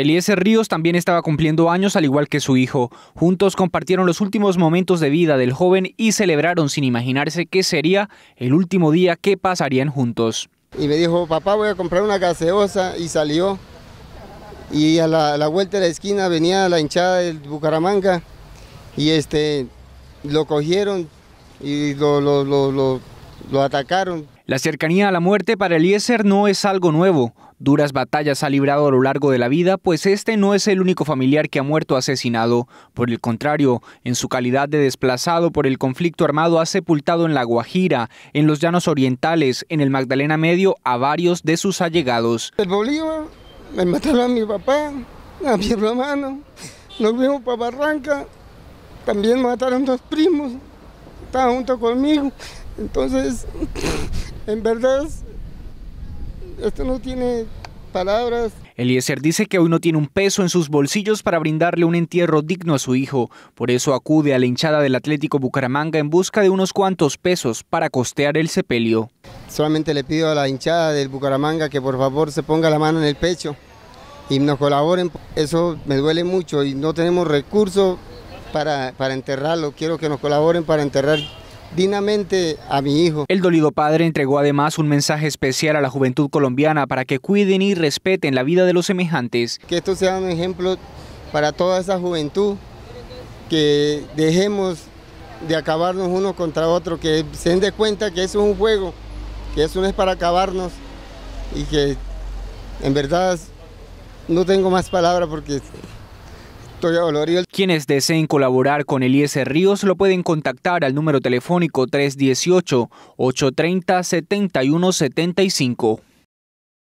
Eliezer Ríos también estaba cumpliendo años al igual que su hijo. Juntos compartieron los últimos momentos de vida del joven y celebraron sin imaginarse que sería el último día que pasarían juntos. Y me dijo, papá voy a comprar una gaseosa y salió. Y a la, vuelta de la esquina venía la hinchada del Bucaramanga y este, lo cogieron y lo, lo lo atacaron. La cercanía a la muerte para Eliezer no es algo nuevo. Duras batallas ha librado a lo largo de la vida, pues este no es el único familiar que ha muerto asesinado. Por el contrario, en su calidad de desplazado por el conflicto armado ha sepultado en La Guajira, en los llanos orientales, en el Magdalena Medio, a varios de sus allegados. El Bolívar, me mataron a mi papá, a mi hermano, nos vimos para Barranca, también mataron dos primos, estaban junto conmigo, entonces, en verdad, esto no tiene palabras. Eliezer dice que hoy no tiene un peso en sus bolsillos para brindarle un entierro digno a su hijo. Por eso acude a la hinchada del Atlético Bucaramanga en busca de unos cuantos pesos para costear el sepelio. Solamente le pido a la hinchada del Bucaramanga que por favor se ponga la mano en el pecho y nos colaboren. Eso me duele mucho y no tenemos recursos para, para enterrarlo. Quiero que nos colaboren para enterrar dignamente a mi hijo. El dolido padre entregó además un mensaje especial a la juventud colombiana para que cuiden y respeten la vida de los semejantes. Que esto sea un ejemplo para toda esa juventud, que dejemos de acabarnos uno contra otro, que se den de cuenta que eso es un juego, que eso no es para acabarnos y que en verdad no tengo más palabras porque quienes deseen colaborar con Eliezer Ríos lo pueden contactar al número telefónico 318-830-7175.